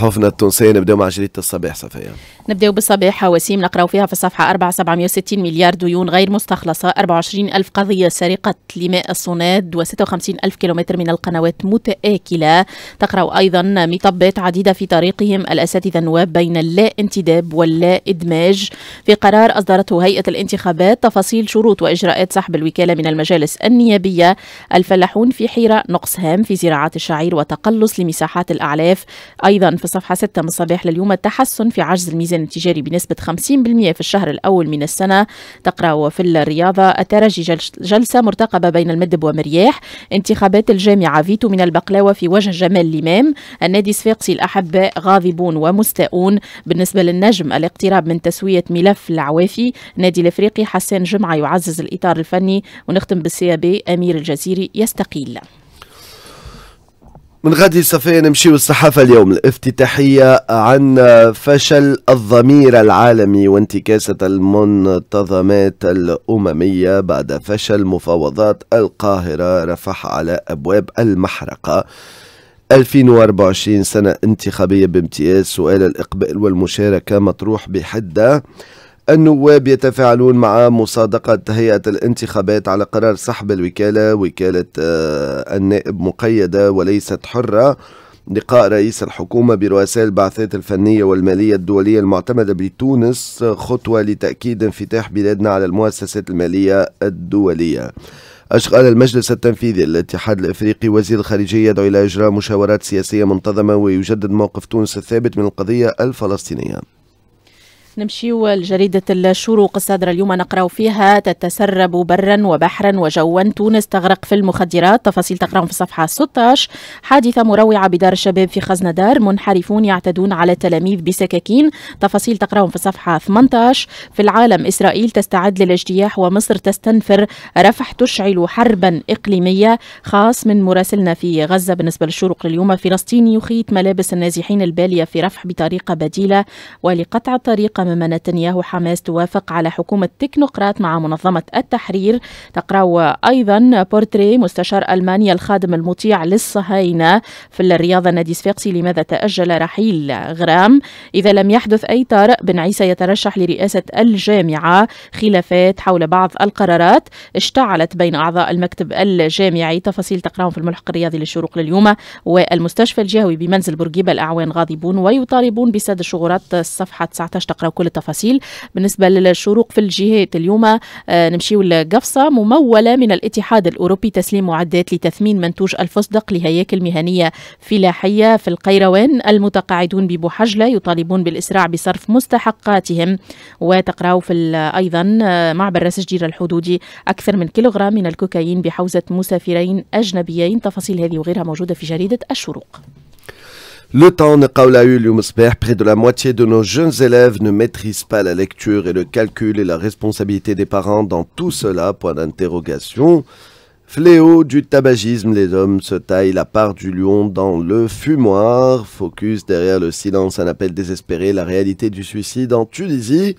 صحفنا التونسية نبداو مع جريدة الصباح صفية نبداو بالصباحة وسيم نقراو فيها في الصفحة 4 760 مليار ديون غير مستخلصة 24 ألف قضية سرقة لماء الصناد و56 ألف كيلومتر من القنوات متآكلة تقرأ أيضا مطبات عديدة في طريقهم الأساتذة النواب بين اللا انتداب واللا إدماج في قرار أصدرته هيئة الانتخابات تفاصيل شروط وإجراءات سحب الوكالة من المجالس النيابية الفلاحون في حيرة نقص هام في زراعات الشعير وتقلص لمساحات الأعلاف أيضا في صفحة 6 من صباح لليوم التحسن في عجز الميزان التجاري بنسبة 50% في الشهر الأول من السنة تقرأ في الرياضة الترجي جلسة مرتقبة بين المدب ومرياح انتخابات الجامعة فيتو من البقلاوة في وجه جمال الإمام النادي صفاقسي الأحباء غاضبون ومستاؤون بالنسبة للنجم الاقتراب من تسوية ملف العوافي نادي الإفريقي حسان جمعة يعزز الإطار الفني ونختم بالسيابي أمير الجزيري يستقيل من غادي صفية نمشي الصحافة اليوم الافتتاحية عن فشل الضمير العالمي وانتكاسة المنتظمات الأممية بعد فشل مفاوضات القاهرة رفح على أبواب المحرقة 2024 سنة انتخابية بامتياز سؤال الإقبال والمشاركة مطروح بحدة النواب يتفاعلون مع مصادقة هيئة الانتخابات على قرار سحب الوكالة وكالة آه، النائب مقيدة وليست حرة لقاء رئيس الحكومة برؤساء البعثات الفنية والمالية الدولية المعتمدة بتونس خطوة لتأكيد انفتاح بلادنا على المؤسسات المالية الدولية أشغال المجلس التنفيذي للاتحاد الإفريقي وزير الخارجية يدعو إلى إجراء مشاورات سياسية منتظمة ويجدد موقف تونس الثابت من القضية الفلسطينية نمشيو لجريدة الشروق الصادرة اليوم نقرأ فيها تتسرب برا وبحرا وجوا تونس تغرق في المخدرات تفاصيل تقرأهم في الصفحة 16 حادثة مروعة بدار الشباب في خزندار دار منحرفون يعتدون على التلاميذ بسكاكين تفاصيل تقرأهم في الصفحة 18 في العالم إسرائيل تستعد للاجتياح ومصر تستنفر رفح تشعل حربا إقليمية خاص من مراسلنا في غزة بالنسبة للشروق اليوم فلسطين يخيط ملابس النازحين البالية في رفح بطريقة بديلة ولقطع الطريق قمم نتنياهو حماس توافق على حكومة تكنوقراط مع منظمة التحرير تقرأ أيضا بورتري مستشار ألمانيا الخادم المطيع للصهاينة في الرياضة نادي سفيقسي لماذا تأجل رحيل غرام إذا لم يحدث أي طارئ بن عيسى يترشح لرئاسة الجامعة خلافات حول بعض القرارات اشتعلت بين أعضاء المكتب الجامعي تفاصيل تقرأهم في الملحق الرياضي للشروق لليوم والمستشفى الجهوي بمنزل بورقيبة الأعوان غاضبون ويطالبون بسد شغورات الصفحة 19 تقرأ وكل التفاصيل بالنسبة للشروق في الجهات اليوم آه، نمشيو لقفصة ممولة من الاتحاد الأوروبي تسليم معدات لتثمين منتوج الفستق لهياكل مهنية فلاحية في القيروان المتقاعدون ببوحجلة يطالبون بالإسراع بصرف مستحقاتهم وتقرأوا في أيضا آه، معبر راس جدير الحدودي أكثر من كيلوغرام من الكوكايين بحوزة مسافرين أجنبيين تفاصيل هذه وغيرها موجودة في جريدة الشروق Le temps ne près de la moitié de nos jeunes élèves ne maîtrisent pas la lecture et le calcul et la responsabilité des parents dans tout cela, point d'interrogation. Fléau du tabagisme, les hommes se taillent la part du lion dans le fumoir. Focus derrière le silence, un appel désespéré, la réalité du suicide en Tunisie.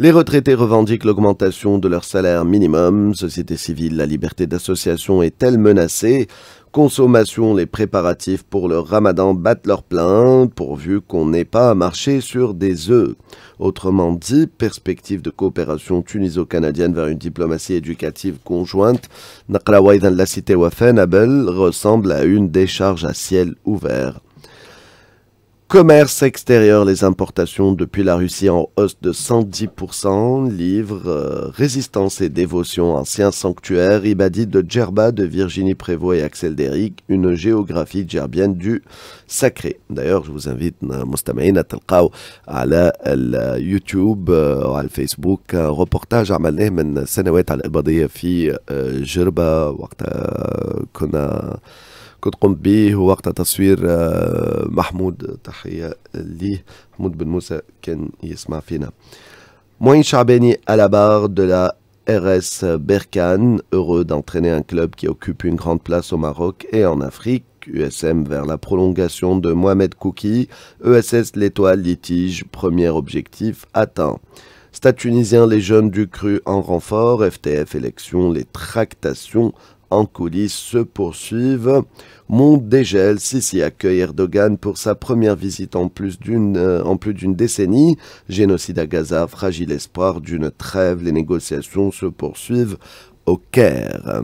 Les retraités revendiquent l'augmentation de leur salaire minimum. Société civile, la liberté d'association est-elle menacée Consommation, les préparatifs pour le ramadan battent leur plein, pourvu qu'on n'ait pas à marcher sur des œufs. Autrement dit, perspective de coopération tuniso-canadienne vers une diplomatie éducative conjointe, dans la cité Wafen Abel, ressemble à une décharge à ciel ouvert commerce extérieur, les importations depuis la Russie en hausse de 110%, livre euh, Résistance et dévotion, ancien sanctuaire, Ibadi de Djerba de Virginie Prévost et Axel Derrick, une géographie djerbienne du sacré. D'ailleurs, je vous invite, euh, à à Youtube euh, à la Facebook, un reportage à من à l'Ibadi, à Djerba, quand on كنت قمت à la barre de la RS Berkane, heureux d'entraîner un club qui occupe une grande place au Maroc et en Afrique. USM vers la prolongation de Mohamed Kouki, ESS l'étoile litige, premier objectif atteint. Stade tunisien, les jeunes du cru en renfort, FTF élection, les tractations en coulisses se poursuivent. Dégel, Sisi accueille Erdogan pour sa première visite euh, en plus d'une décennie. Génocide à Gaza, fragile espoir d'une trêve, les négociations se poursuivent au Caire.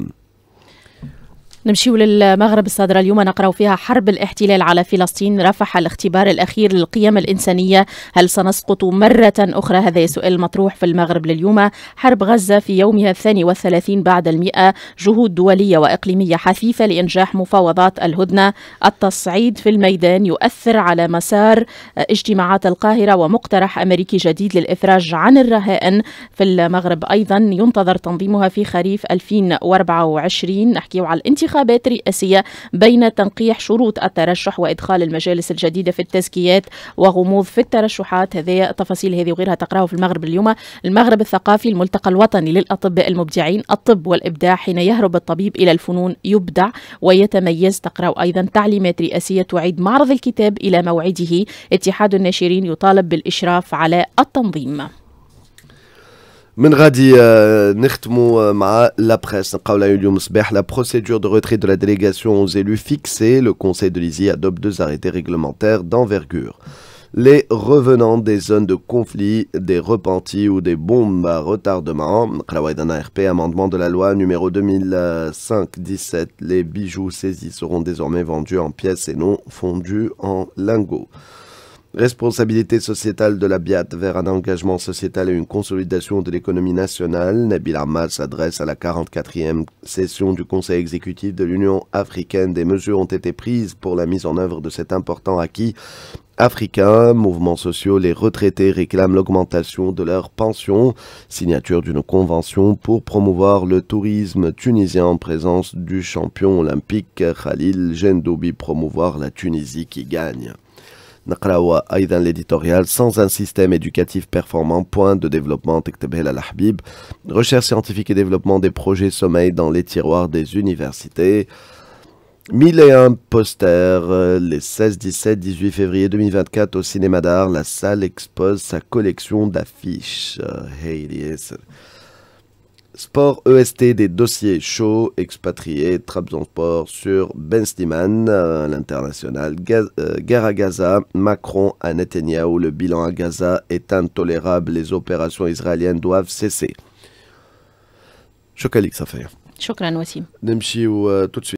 نمشيو للمغرب الصادرة اليوم نقرأ فيها حرب الاحتلال على فلسطين رفح الاختبار الأخير للقيم الإنسانية هل سنسقط مرة أخرى هذا سؤال مطروح في المغرب لليوم حرب غزة في يومها الثاني والثلاثين بعد المئة جهود دولية وإقليمية حثيثة لإنجاح مفاوضات الهدنة التصعيد في الميدان يؤثر على مسار اجتماعات القاهرة ومقترح أمريكي جديد للإفراج عن الرهائن في المغرب أيضا ينتظر تنظيمها في خريف 2024 نحكيه على الانتخابات انتخابات رئاسية بين تنقيح شروط الترشح وإدخال المجالس الجديدة في التزكيات وغموض في الترشحات هذه التفاصيل هذه وغيرها تقراه في المغرب اليوم المغرب الثقافي الملتقى الوطني للأطباء المبدعين الطب والإبداع حين يهرب الطبيب إلى الفنون يبدع ويتميز تقرأ أيضا تعليمات رئاسية تعيد معرض الكتاب إلى موعده اتحاد الناشرين يطالب بالإشراف على التنظيم من غادي نختموا مع لا بريس délégation la procédure de retrait de la délégation aux élus fixée le conseil de l'ISI adopte deux arrêtés réglementaires d'envergure les revenants des zones de conflit, des repentis ou des bombes à retardement. RP, amendement de la loi numéro 2005-17. Les bijoux saisis seront désormais vendus en pièces et non fondus en lingots. Responsabilité sociétale de la BIAT vers un engagement sociétal et une consolidation de l'économie nationale, Nabil Ahmad s'adresse à la 44e session du Conseil exécutif de l'Union africaine. Des mesures ont été prises pour la mise en œuvre de cet important acquis africain. mouvements sociaux, les retraités réclament l'augmentation de leurs pensions, signature d'une convention pour promouvoir le tourisme tunisien en présence du champion olympique Khalil Gendoubi, promouvoir la Tunisie qui gagne. نقراو ايضا l'éditorial sans un système éducatif performant point de développement al Habib recherche scientifique et développement des projets sommeil dans les tiroirs des universités 1001 et posters, euh, les 16, 17, 18 février 2024 au Cinéma d'Art, la salle expose sa collection d'affiches. Euh, Sport EST des dossiers chauds, expatriés, sport sur Ben Stiman, euh, l'international, euh, guerre à Gaza, Macron à Netanyahu, le bilan à Gaza est intolérable, les opérations israéliennes doivent cesser. Chocalique, ça fait. aussi. ou euh, tout de suite.